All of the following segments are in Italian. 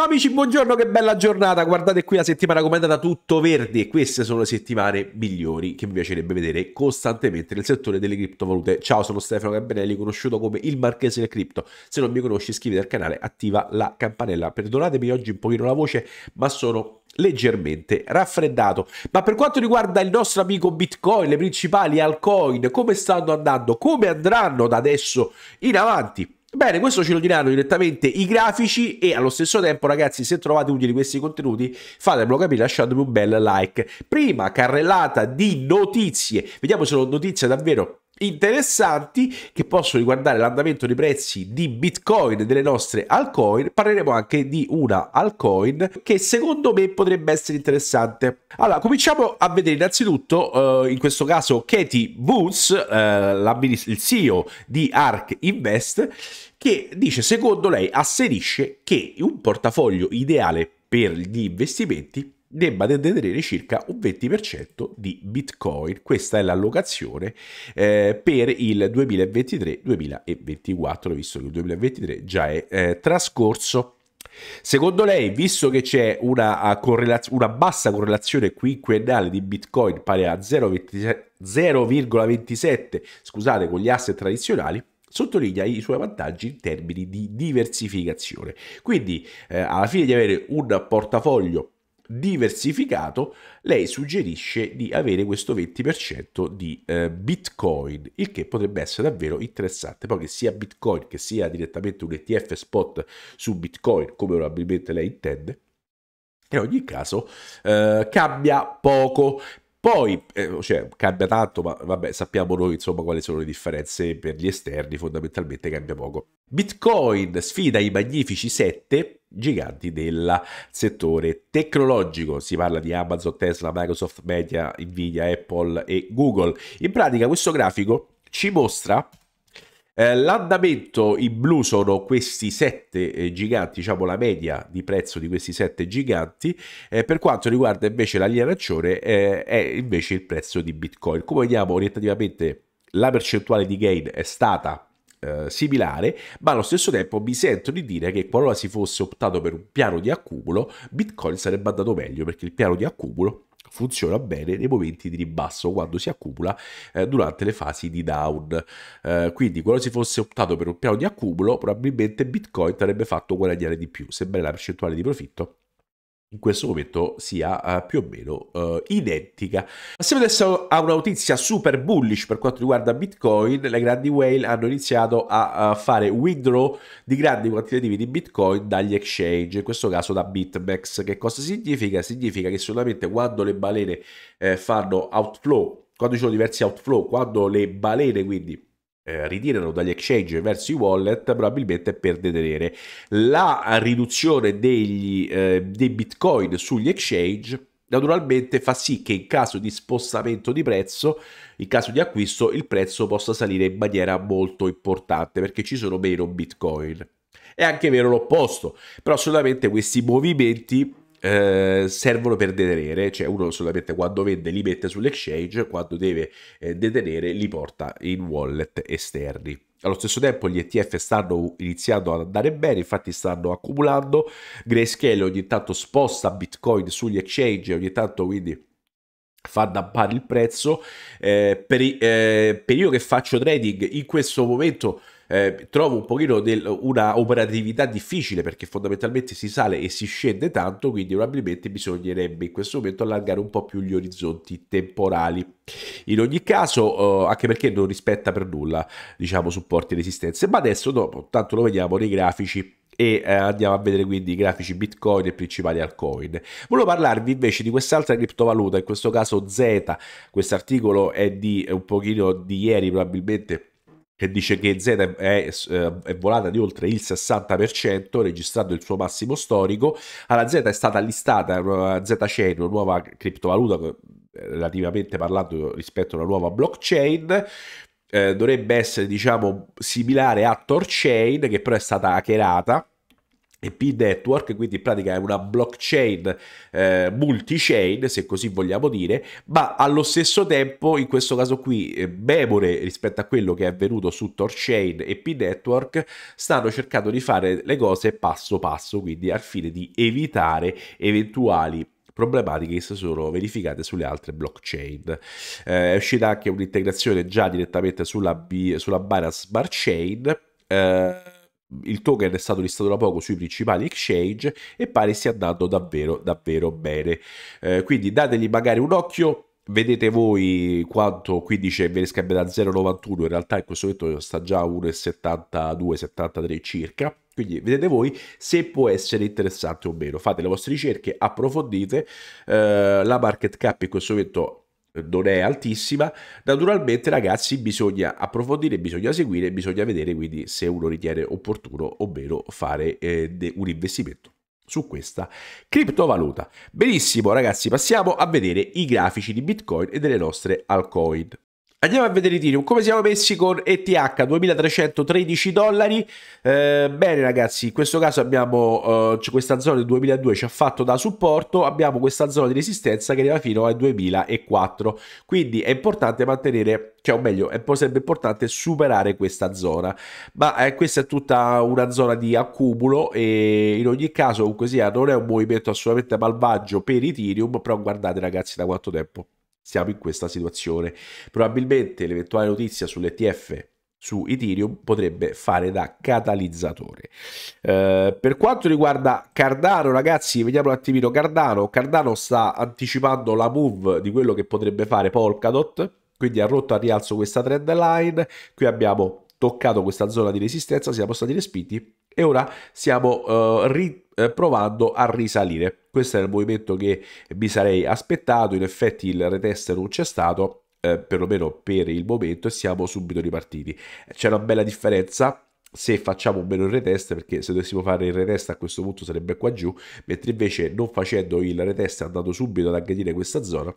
Ciao amici, buongiorno, che bella giornata. Guardate qui la settimana com'è andata tutto verde. queste sono le settimane migliori che mi piacerebbe vedere costantemente nel settore delle criptovalute. Ciao, sono Stefano Gabinelli, conosciuto come il Marchese del Cripto. Se non mi conosci, iscriviti al canale, attiva la campanella. Perdonatemi oggi un pochino la voce, ma sono leggermente raffreddato. Ma per quanto riguarda il nostro amico Bitcoin, le principali altcoin, come stanno andando, come andranno da adesso in avanti? Bene, questo ce lo diranno direttamente i grafici e allo stesso tempo ragazzi se trovate utili questi contenuti fatemelo capire lasciatemi un bel like. Prima carrellata di notizie, vediamo se sono notizie davvero interessanti che possono riguardare l'andamento dei prezzi di Bitcoin e delle nostre altcoin. Parleremo anche di una altcoin che secondo me potrebbe essere interessante. Allora, cominciamo a vedere innanzitutto eh, in questo caso Katie Woods, eh, il CEO di ARC Invest, che dice secondo lei asserisce che un portafoglio ideale per gli investimenti debba detenere circa un 20% di Bitcoin. Questa è l'allocazione eh, per il 2023-2024, visto che il 2023 già è eh, trascorso. Secondo lei, visto che c'è una, correlaz- una bassa correlazione quinquennale di Bitcoin pari a 0,27 scusate, con gli asset tradizionali, sottolinea i suoi vantaggi in termini di diversificazione. Quindi, eh, alla fine di avere un portafoglio diversificato, lei suggerisce di avere questo 20% di eh, Bitcoin, il che potrebbe essere davvero interessante. Poi che sia Bitcoin, che sia direttamente un ETF spot su Bitcoin, come probabilmente lei intende, in ogni caso eh, cambia poco poi, eh, cioè, cambia tanto, ma vabbè, sappiamo noi insomma quali sono le differenze per gli esterni, fondamentalmente cambia poco. Bitcoin sfida i magnifici 7 giganti del settore tecnologico. Si parla di Amazon, Tesla, Microsoft Media, Nvidia, Apple e Google. In pratica questo grafico ci mostra eh, L'andamento in blu sono questi 7 eh, giganti, diciamo la media di prezzo di questi 7 giganti, eh, per quanto riguarda invece l'alienaccione eh, è invece il prezzo di Bitcoin. Come vediamo orientativamente la percentuale di gain è stata eh, similare, ma allo stesso tempo mi sento di dire che qualora si fosse optato per un piano di accumulo, Bitcoin sarebbe andato meglio perché il piano di accumulo funziona bene nei momenti di ribasso quando si accumula eh, durante le fasi di down. Eh, quindi, quando si fosse optato per un piano di accumulo, probabilmente Bitcoin avrebbe fatto guadagnare di più, sebbene la percentuale di profitto in questo momento sia uh, più o meno uh, identica. Passiamo adesso a una notizia super bullish per quanto riguarda Bitcoin. Le grandi whale hanno iniziato a uh, fare withdraw di grandi quantitativi di Bitcoin dagli exchange, in questo caso da BitMEX. Che cosa significa? Significa che solamente quando le balene eh, fanno outflow, quando ci sono diversi outflow, quando le balene quindi eh, ritirano dagli exchange verso i wallet probabilmente per detenere la riduzione degli, eh, dei bitcoin sugli exchange naturalmente fa sì che in caso di spostamento di prezzo, in caso di acquisto, il prezzo possa salire in maniera molto importante perché ci sono meno bitcoin. È anche vero l'opposto, però solamente questi movimenti eh, servono per detenere, cioè uno solamente quando vende li mette sull'exchange, quando deve eh, detenere li porta in wallet esterni. Allo stesso tempo gli ETF stanno iniziando ad andare bene, infatti stanno accumulando, Grayscale ogni tanto sposta Bitcoin sugli exchange, ogni tanto quindi fa dampare il prezzo. Eh, per, eh, per io che faccio trading in questo momento eh, trovo un pochino del, una operatività difficile perché fondamentalmente si sale e si scende tanto, quindi probabilmente bisognerebbe in questo momento allargare un po' più gli orizzonti temporali. In ogni caso, eh, anche perché non rispetta per nulla, diciamo, supporti e resistenze, ma adesso dopo, tanto lo vediamo nei grafici e eh, andiamo a vedere quindi i grafici Bitcoin e principali altcoin. Volevo parlarvi invece di quest'altra criptovaluta, in questo caso Z, questo articolo è di un pochino di ieri probabilmente che dice che Z è, è, è, volata di oltre il 60%, registrando il suo massimo storico. Alla Z è stata listata, eh, ZChain, una nuova criptovaluta eh, relativamente parlando rispetto alla nuova blockchain, eh, dovrebbe essere diciamo similare a Torchain che però è stata hackerata EP Network, quindi in pratica è una blockchain eh, multi-chain, se così vogliamo dire, ma allo stesso tempo, in questo caso qui, eh, memore rispetto a quello che è avvenuto su Torchain e P Network, stanno cercando di fare le cose passo passo, quindi al fine di evitare eventuali problematiche che si sono verificate sulle altre blockchain. Eh, è uscita anche un'integrazione già direttamente sulla, B, sulla Binance Smart Chain. Eh, il token è stato listato da poco sui principali exchange e pare stia andando davvero davvero bene eh, quindi dategli magari un occhio vedete voi quanto qui dice ve ne scambiato da 0,91 in realtà in questo momento sta già 1,72 73 circa quindi vedete voi se può essere interessante o meno fate le vostre ricerche approfondite eh, la market cap in questo momento non è altissima, naturalmente ragazzi bisogna approfondire, bisogna seguire, bisogna vedere quindi se uno ritiene opportuno ovvero fare eh, un investimento su questa criptovaluta. Benissimo ragazzi, passiamo a vedere i grafici di Bitcoin e delle nostre altcoin. Andiamo a vedere Ethereum, come siamo messi con ETH, 2313 dollari, eh, bene ragazzi, in questo caso abbiamo eh, questa zona del 2002 ci ha fatto da supporto, abbiamo questa zona di resistenza che arriva fino al 2004, quindi è importante mantenere, cioè o meglio, è, sempre importante superare questa zona, ma eh, questa è tutta una zona di accumulo e in ogni caso comunque sia non è un movimento assolutamente malvagio per Ethereum, però guardate ragazzi da quanto tempo siamo in questa situazione. Probabilmente l'eventuale notizia sull'ETF su Ethereum potrebbe fare da catalizzatore. Eh, per quanto riguarda Cardano, ragazzi, vediamo un attimino Cardano. Cardano sta anticipando la move di quello che potrebbe fare Polkadot, quindi ha rotto a rialzo questa trend line. Qui abbiamo toccato questa zona di resistenza, siamo stati respinti e ora stiamo eh, ri- eh, provando a risalire. Questo è il movimento che mi sarei aspettato, in effetti il retest non c'è stato, eh, perlomeno per il momento, e siamo subito ripartiti. C'è una bella differenza se facciamo meno il retest, perché se dovessimo fare il retest a questo punto sarebbe qua giù, mentre invece non facendo il retest è andato subito ad aggredire questa zona,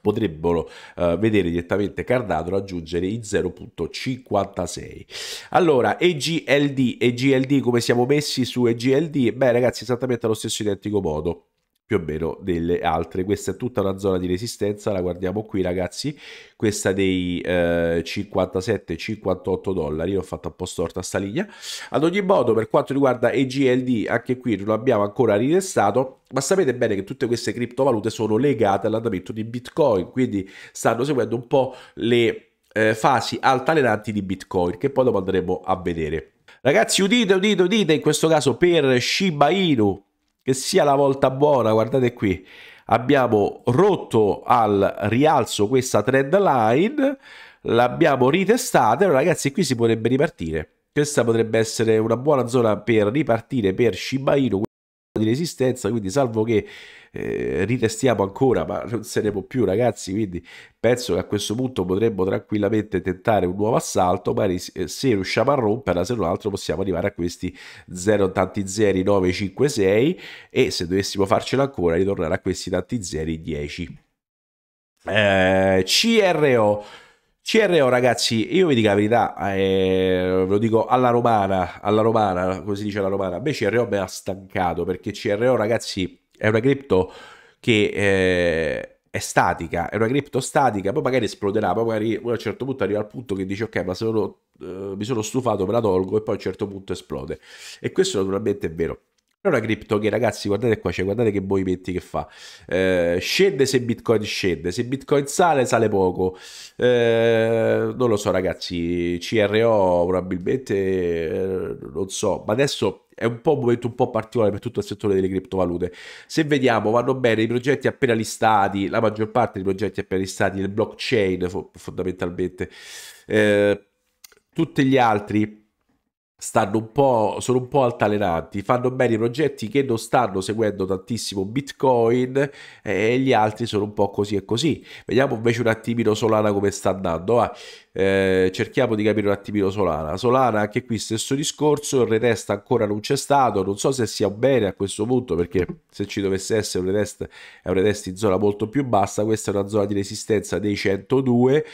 potrebbero uh, vedere direttamente Cardano raggiungere i 0.56 allora EGLD EGLD come siamo messi su EGLD beh ragazzi esattamente allo stesso identico modo più o meno delle altre. Questa è tutta una zona di resistenza, la guardiamo qui ragazzi, questa dei eh, 57-58 dollari, l'ho fatta un po' storta sta linea. Ad ogni modo per quanto riguarda EGLD, anche qui non abbiamo ancora ritestato, ma sapete bene che tutte queste criptovalute sono legate all'andamento di Bitcoin, quindi stanno seguendo un po' le... Eh, fasi altalenanti di Bitcoin che poi dopo andremo a vedere. Ragazzi, udite, udite, udite, in questo caso per Shiba Inu, che sia la volta buona, guardate qui, abbiamo rotto al rialzo questa trend line, l'abbiamo ritestata, allora ragazzi qui si potrebbe ripartire. Questa potrebbe essere una buona zona per ripartire per Shiba Inu di resistenza, quindi salvo che eh, ritestiamo ancora, ma non se ne può più ragazzi, quindi penso che a questo punto potremmo tranquillamente tentare un nuovo assalto, magari eh, se riusciamo a romperla, se non altro possiamo arrivare a questi 0 tanti 0 9 5 6 e se dovessimo farcela ancora ritornare a questi tanti 0 10. Eh, CRO CRO ragazzi, io vi dico la verità, eh, ve lo dico alla romana, alla romana, così dice alla romana, a me CRO mi ha stancato perché CRO ragazzi è una cripto che eh, è statica, è una cripto statica, poi magari esploderà, poi magari a un certo punto arriva al punto che dici ok ma sono, eh, mi sono stufato, me la tolgo e poi a un certo punto esplode. E questo naturalmente è vero. Allora Crypto che ragazzi guardate qua, cioè, guardate che boipetti che fa, eh, scende se Bitcoin scende, se Bitcoin sale sale poco, eh, non lo so ragazzi, CRO probabilmente eh, non so, ma adesso è un po' un momento un po' particolare per tutto il settore delle criptovalute. Se vediamo, vanno bene i progetti appena listati, la maggior parte dei progetti appena listati, il blockchain fondamentalmente, eh, tutti gli altri stanno un po', sono un po' altalenanti, fanno bene i progetti che non stanno seguendo tantissimo Bitcoin eh, e gli altri sono un po' così e così. Vediamo invece un attimino Solana come sta andando, ah, eh, cerchiamo di capire un attimino Solana. Solana anche qui stesso discorso, il retest ancora non c'è stato, non so se sia bene a questo punto perché se ci dovesse essere un retest è un retest in zona molto più bassa, questa è una zona di resistenza dei 102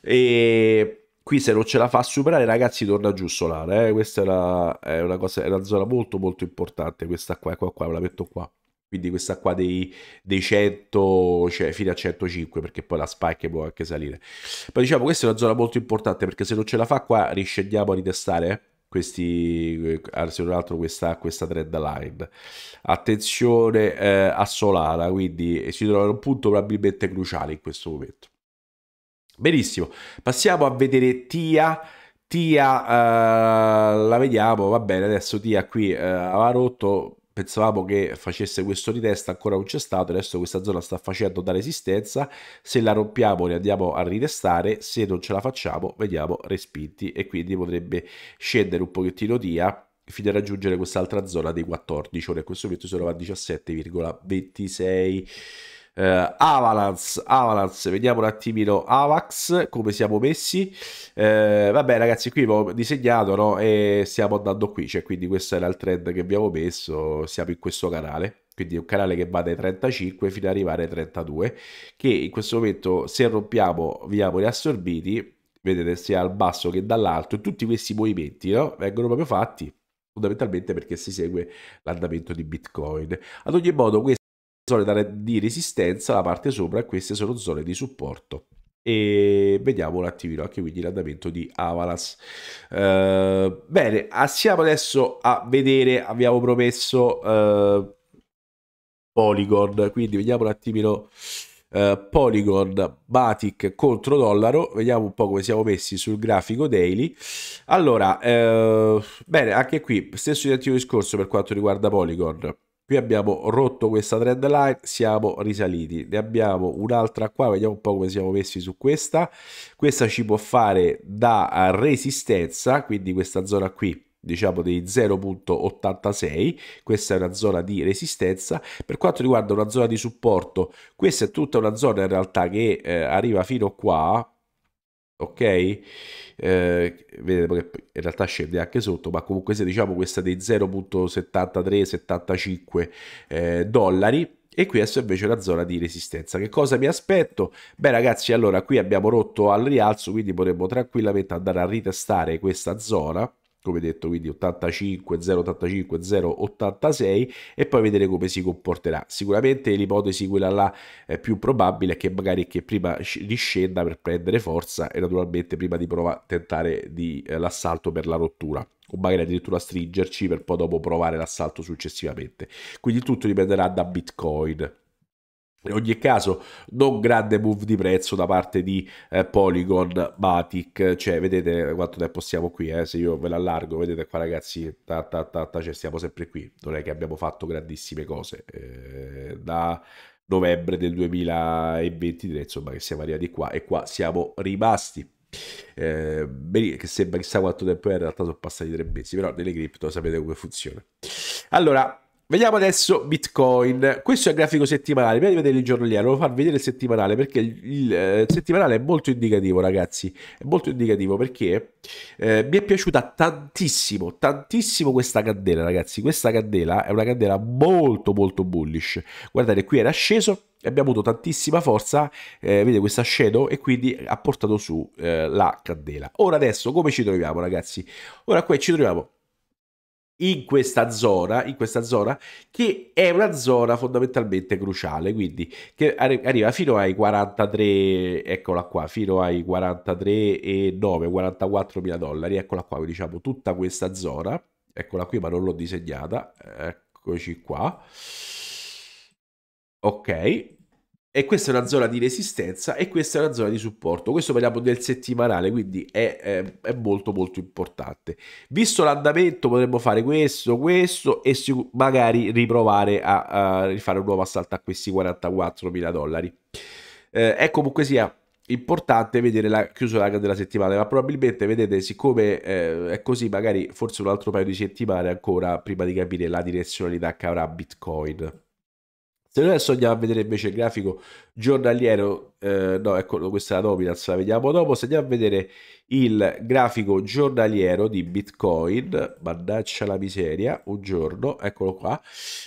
e qui se non ce la fa a superare ragazzi torna giù Solare eh? questa è una, è una, cosa, è una zona molto molto importante questa qua, qua, qua, la metto qua quindi questa qua dei, dei 100 cioè fino a 105 perché poi la spike può anche salire ma diciamo questa è una zona molto importante perché se non ce la fa qua riscendiamo a ritestare questi eh, se non altro questa, questa trend line attenzione eh, a Solana quindi si trova in un punto probabilmente cruciale in questo momento Benissimo, passiamo a vedere Tia. Tia, uh, la vediamo, va bene, adesso Tia qui uh, aveva rotto, pensavamo che facesse questo ritest, ancora non c'è stato, adesso questa zona sta facendo da resistenza, se la rompiamo ne andiamo a ritestare, se non ce la facciamo vediamo respinti e quindi potrebbe scendere un pochettino Tia fino a raggiungere quest'altra zona dei 14, ora in questo momento sono a 17,26 eh, Avalanche, Avalanche, vediamo un attimino Avax, come siamo messi. Eh, vabbè ragazzi, qui avevo disegnato no? e stiamo andando qui, cioè quindi questo era il trend che abbiamo messo, siamo in questo canale. Quindi un canale che va dai 35 fino ad arrivare ai 32, che in questo momento se rompiamo veniamo riassorbiti, vedete sia al basso che dall'alto, tutti questi movimenti no? vengono proprio fatti fondamentalmente perché si segue l'andamento di Bitcoin. Ad ogni modo, questo zone di resistenza, la parte sopra, e queste sono zone di supporto. E vediamo un attimino anche quindi l'andamento di Avalas. Uh, bene, passiamo adesso a vedere, abbiamo promesso uh, Polygon, quindi vediamo un attimino... Uh, Polygon Batic contro dollaro vediamo un po' come siamo messi sul grafico daily allora uh, bene anche qui stesso identico discorso per quanto riguarda Polygon Qui abbiamo rotto questa trend line, siamo risaliti. Ne abbiamo un'altra qua, vediamo un po' come siamo messi su questa. Questa ci può fare da eh, resistenza, quindi questa zona qui diciamo dei 0.86 questa è una zona di resistenza per quanto riguarda una zona di supporto questa è tutta una zona in realtà che eh, arriva fino qua ok? Eh, vedete che in realtà scende anche sotto, ma comunque se diciamo questa dei 0.73-75 eh, dollari, e qui adesso invece la zona di resistenza. Che cosa mi aspetto? Beh ragazzi, allora qui abbiamo rotto al rialzo, quindi potremmo tranquillamente andare a ritestare questa zona, come detto quindi 85 085 086 e poi vedere come si comporterà sicuramente l'ipotesi quella là è più probabile è che magari che prima riscenda per prendere forza e naturalmente prima di prova tentare di, eh, l'assalto per la rottura o magari addirittura stringerci per poi dopo provare l'assalto successivamente quindi tutto dipenderà da bitcoin in ogni caso, non grande move di prezzo da parte di eh, Polygon, Matic, cioè vedete quanto tempo stiamo qui, eh? se io ve l'allargo, vedete qua ragazzi, ta, ta, ta, ta cioè stiamo sempre qui, non è che abbiamo fatto grandissime cose, eh, da novembre del 2023, insomma che siamo arrivati qua e qua siamo rimasti. Eh, che sembra chissà quanto tempo è, in realtà sono passati tre mesi, però nelle cripto sapete come funziona. Allora, Vediamo adesso Bitcoin. Questo è il grafico settimanale. Prima di vedere il giornaliero, volevo far vedere il settimanale perché il, il eh, settimanale è molto indicativo, ragazzi. È molto indicativo perché eh, mi è piaciuta tantissimo, tantissimo questa candela, ragazzi. Questa candela è una candela molto, molto bullish. Guardate, qui era sceso e abbiamo avuto tantissima forza, eh, vede questa shadow, e quindi ha portato su eh, la candela. Ora adesso, come ci troviamo, ragazzi? Ora qui ci troviamo in questa zona, in questa zona che è una zona fondamentalmente cruciale, quindi che arriva fino ai 43, eccola qua, fino ai 43 e 9, 44 mila dollari, eccola qua, diciamo tutta questa zona, eccola qui ma non l'ho disegnata, eccoci qua, ok, e questa è una zona di resistenza e questa è una zona di supporto. Questo parliamo del settimanale, quindi è, è, è molto molto importante. Visto l'andamento potremmo fare questo, questo e magari riprovare a, a, rifare un nuovo assalto a questi 44 mila dollari. Eh, è comunque sia importante vedere la chiusura della settimana, ma probabilmente vedete, siccome eh, è così, magari forse un altro paio di settimane ancora prima di capire la direzionalità che avrà Bitcoin. Se noi adesso andiamo a vedere invece il grafico giornaliero, eh, no, ecco, questa è la dominance, la vediamo dopo. Se andiamo a vedere il grafico giornaliero di Bitcoin, mannaggia la miseria, un giorno, eccolo qua.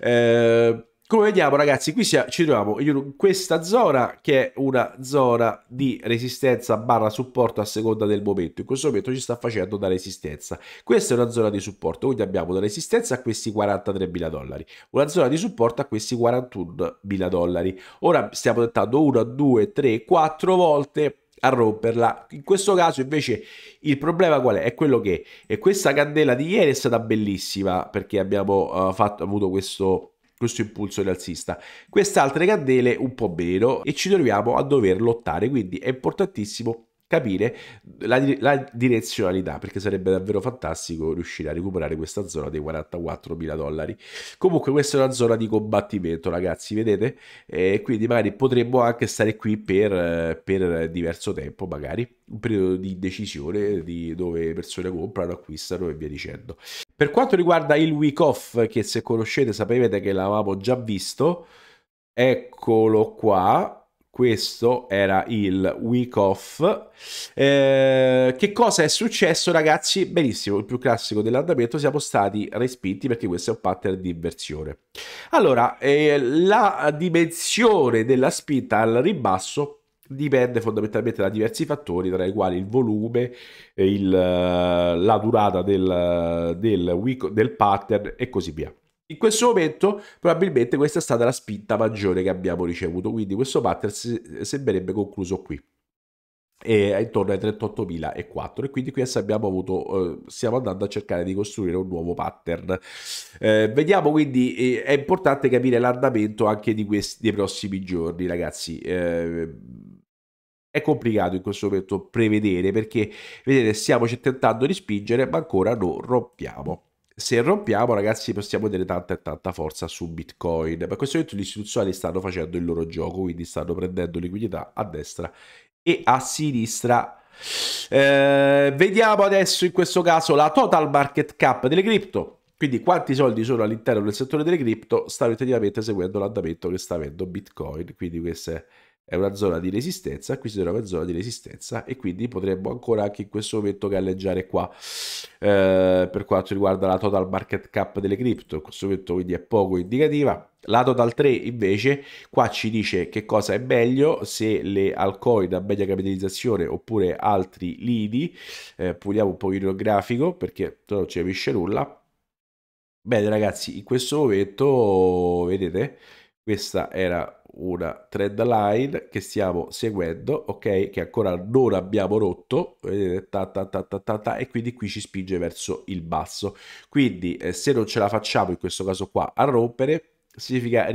Eh, come vediamo ragazzi qui si, ci troviamo in questa zona che è una zona di resistenza barra supporto a seconda del momento in questo momento ci sta facendo da resistenza questa è una zona di supporto quindi abbiamo da resistenza a questi 43.000 dollari una zona di supporto a questi 41.000 dollari ora stiamo tentando 1, 2, 3, 4 volte a romperla. In questo caso invece il problema qual è? È quello che questa candela di ieri è stata bellissima perché abbiamo uh, fatto, avuto questo questo impulso rialzista. Queste altre candele un po' meno e ci troviamo a dover lottare, quindi è importantissimo capire la, la, direzionalità perché sarebbe davvero fantastico riuscire a recuperare questa zona dei 44 mila dollari comunque questa è una zona di combattimento ragazzi vedete eh, quindi magari potremmo anche stare qui per, per diverso tempo magari un periodo di decisione di dove persone comprano acquistano e via dicendo per quanto riguarda il week off, che se conoscete sapevate che l'avevamo già visto, eccolo qua, questo era il week off. Eh, che cosa è successo, ragazzi? Benissimo, il più classico dell'andamento, siamo stati respinti perché questo è un pattern di inversione. Allora, eh, la dimensione della spinta al ribasso dipende fondamentalmente da diversi fattori, tra i quali il volume, il, eh, la durata del, del, del pattern e così via. In questo momento probabilmente questa è stata la spinta maggiore che abbiamo ricevuto, quindi questo pattern sembrerebbe concluso qui e intorno ai 38.004 e quindi qui abbiamo avuto eh, stiamo andando a cercare di costruire un nuovo pattern eh, vediamo quindi eh, è importante capire l'andamento anche di questi dei prossimi giorni ragazzi eh, è complicato in questo momento prevedere perché, vedete, stiamo tentando di spingere ma ancora non rompiamo se rompiamo, ragazzi, possiamo dare tanta e tanta forza su Bitcoin. Per questo momento gli istituzionali stanno facendo il loro gioco, quindi stanno prendendo liquidità a destra e a sinistra. Eh, vediamo adesso in questo caso la total market cap delle cripto. Quindi quanti soldi sono all'interno del settore delle cripto stanno effettivamente seguendo l'andamento che sta avendo Bitcoin. Quindi questa è è una zona di resistenza, qui si trova in zona di resistenza e quindi potremmo ancora anche in questo momento galleggiare qua eh, per quanto riguarda la total market cap delle cripto, in questo momento quindi è poco indicativa. La total 3 invece qua ci dice che cosa è meglio se le altcoin a media capitalizzazione oppure altri lidi, eh, puliamo un pochino il grafico perché non ci capisce nulla. Bene ragazzi, in questo momento vedete questa era una trend line che stiamo seguendo, ok? Che ancora non abbiamo rotto, eh, ta, ta, ta, ta, ta, e quindi qui ci spinge verso il basso. Quindi eh, se non ce la facciamo in questo caso qua a rompere, significa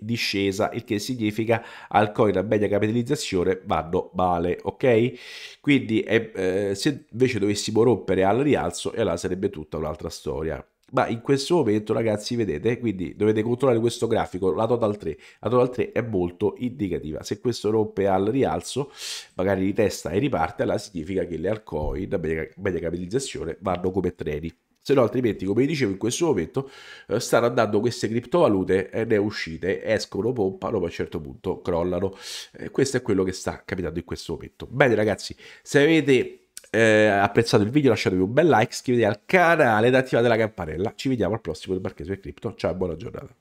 discesa, il che significa altcoin a media capitalizzazione vanno male, ok? Quindi eh, eh se invece dovessimo rompere al rialzo, e allora sarebbe tutta un'altra storia ma in questo momento ragazzi vedete quindi dovete controllare questo grafico la total 3 la total 3 è molto indicativa se questo rompe al rialzo magari di testa e riparte allora significa che le altcoin da media, media capitalizzazione vanno come treni se no altrimenti come dicevo in questo momento eh, stanno andando queste criptovalute ne uscite escono pompano ma a un certo punto crollano e eh, questo è quello che sta capitando in questo momento bene ragazzi se avete eh, apprezzato il video lasciatevi un bel like, iscrivetevi al canale ed attivate la campanella. Ci vediamo al prossimo del Marchese Crypto. Ciao e buona giornata.